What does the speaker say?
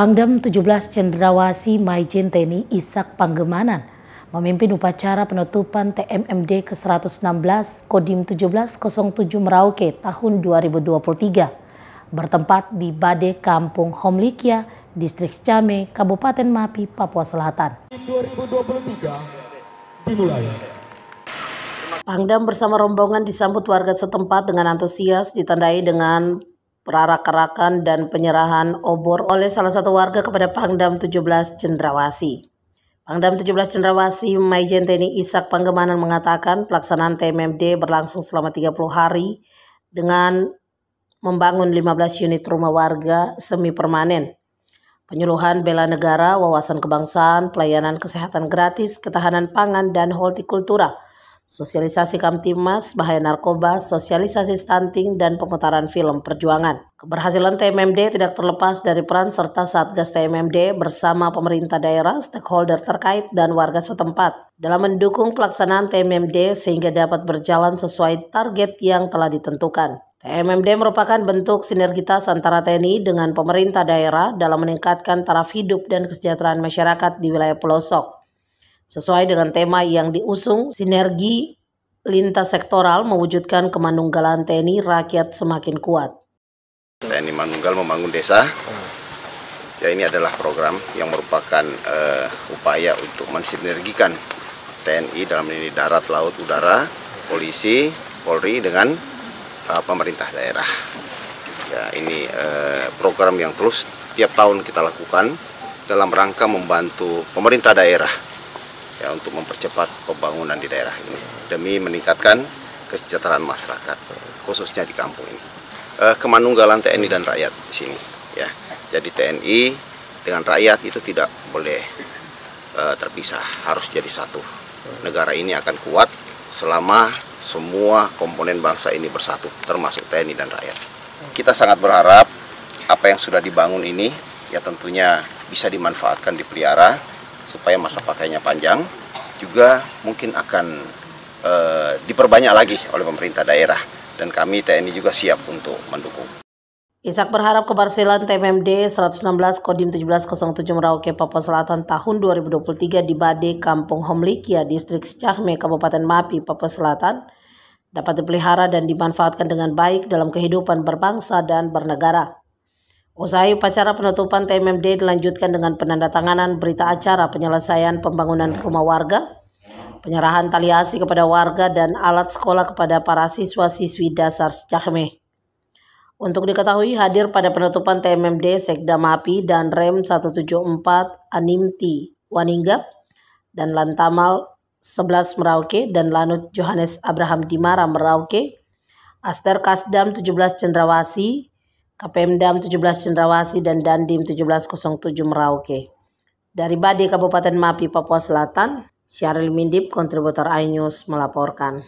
Pangdam 17 Cendrawasi Maijen TNI Isak Panggemanan memimpin upacara penutupan TMMD ke-116 Kodim 1707 Merauke tahun 2023 bertempat di Bade Kampung Homlikia, Distrik Came, Kabupaten Mapi, Papua Selatan. 2023 dimulai. Pangdam bersama rombongan disambut warga setempat dengan antusias ditandai dengan perarakan dan penyerahan obor oleh salah satu warga kepada Pangdam 17 Cendrawasi. Pangdam 17 Cendrawasi Maijen TNI Isak Panggemanan mengatakan pelaksanaan TMMD berlangsung selama 30 hari dengan membangun 15 unit rumah warga semi permanen. Penyuluhan bela negara, wawasan kebangsaan, pelayanan kesehatan gratis, ketahanan pangan, dan hortikultura – sosialisasi Kamtimas, bahaya narkoba, sosialisasi stunting, dan pemutaran film perjuangan. Keberhasilan TMMD tidak terlepas dari peran serta Satgas TMMD bersama pemerintah daerah, stakeholder terkait, dan warga setempat dalam mendukung pelaksanaan TMMD sehingga dapat berjalan sesuai target yang telah ditentukan. TMMD merupakan bentuk sinergitas antara TNI dengan pemerintah daerah dalam meningkatkan taraf hidup dan kesejahteraan masyarakat di wilayah pelosok. Sesuai dengan tema yang diusung, sinergi lintas sektoral mewujudkan kemanunggalan TNI rakyat semakin kuat. TNI Manunggal membangun desa. Ya ini adalah program yang merupakan uh, upaya untuk mensinergikan TNI dalam ini darat, laut, udara, polisi, Polri dengan uh, pemerintah daerah. Ya ini uh, program yang terus tiap tahun kita lakukan dalam rangka membantu pemerintah daerah ya untuk mempercepat pembangunan di daerah ini demi meningkatkan kesejahteraan masyarakat khususnya di kampung ini. Eh, kemanunggalan TNI dan rakyat di sini ya. Jadi TNI dengan rakyat itu tidak boleh eh, terpisah, harus jadi satu. Negara ini akan kuat selama semua komponen bangsa ini bersatu termasuk TNI dan rakyat. Kita sangat berharap apa yang sudah dibangun ini ya tentunya bisa dimanfaatkan dipelihara supaya masa pakainya panjang juga mungkin akan e, diperbanyak lagi oleh pemerintah daerah dan kami TNI juga siap untuk mendukung. Isak berharap keberhasilan TMMD 116 Kodim 1707 Merauke Papua Selatan tahun 2023 di Bade, Kampung Homlikia, Distrik Cahme, Kabupaten Mapi, Papua Selatan dapat dipelihara dan dimanfaatkan dengan baik dalam kehidupan berbangsa dan bernegara. Usai upacara penutupan TMMD dilanjutkan dengan penandatanganan berita acara penyelesaian pembangunan rumah warga, penyerahan tali asi kepada warga dan alat sekolah kepada para siswa-siswi dasar Sejahme. Untuk diketahui hadir pada penutupan TMMD Sekda Mapi dan Rem 174 Animti Waninggap dan Lantamal 11 Merauke dan Lanut Johannes Abraham Dimara Merauke, Aster Kasdam 17 Cendrawasi, Kapemdam 17 Cendrawasi dan Dandim 1707 Merauke. Dari Badi Kabupaten Mapi, Papua Selatan, Syaril Mindip, kontributor iNews melaporkan.